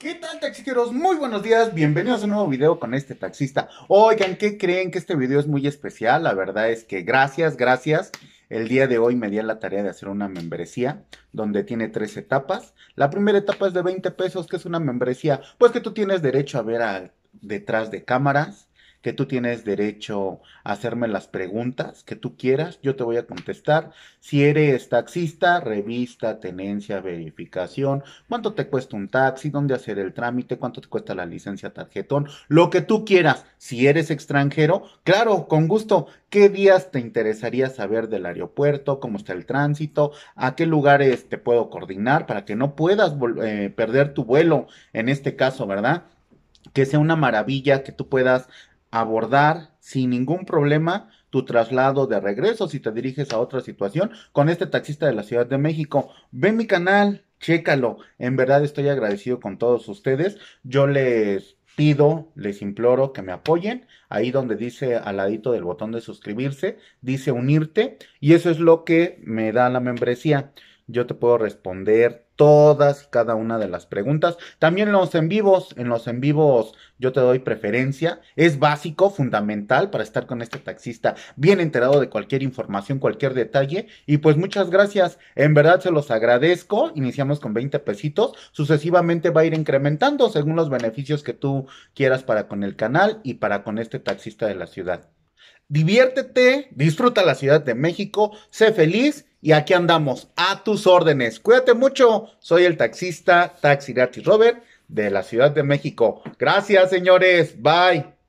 ¿Qué tal taxiqueros? Muy buenos días, bienvenidos a un nuevo video con este taxista. Oigan, ¿qué creen que este video es muy especial? La verdad es que gracias, gracias. El día de hoy me di la tarea de hacer una membresía donde tiene tres etapas. La primera etapa es de 20 pesos, que es una membresía, pues que tú tienes derecho a ver detrás de cámaras que tú tienes derecho a hacerme las preguntas que tú quieras, yo te voy a contestar. Si eres taxista, revista, tenencia, verificación, cuánto te cuesta un taxi, dónde hacer el trámite, cuánto te cuesta la licencia tarjetón, lo que tú quieras. Si eres extranjero, claro, con gusto, ¿qué días te interesaría saber del aeropuerto, cómo está el tránsito, a qué lugares te puedo coordinar para que no puedas eh, perder tu vuelo en este caso, ¿verdad? que sea una maravilla, que tú puedas abordar sin ningún problema tu traslado de regreso si te diriges a otra situación con este taxista de la Ciudad de México. Ve mi canal, chécalo. En verdad estoy agradecido con todos ustedes. Yo les pido, les imploro que me apoyen. Ahí donde dice al ladito del botón de suscribirse, dice unirte. Y eso es lo que me da la membresía yo te puedo responder todas y cada una de las preguntas. También los en vivos, en los en vivos yo te doy preferencia. Es básico, fundamental para estar con este taxista bien enterado de cualquier información, cualquier detalle. Y pues muchas gracias, en verdad se los agradezco. Iniciamos con 20 pesitos, sucesivamente va a ir incrementando según los beneficios que tú quieras para con el canal y para con este taxista de la ciudad. Diviértete, disfruta la Ciudad de México, sé feliz y aquí andamos a tus órdenes. Cuídate mucho, soy el taxista Taxi Gratis Robert de la Ciudad de México. Gracias, señores. Bye.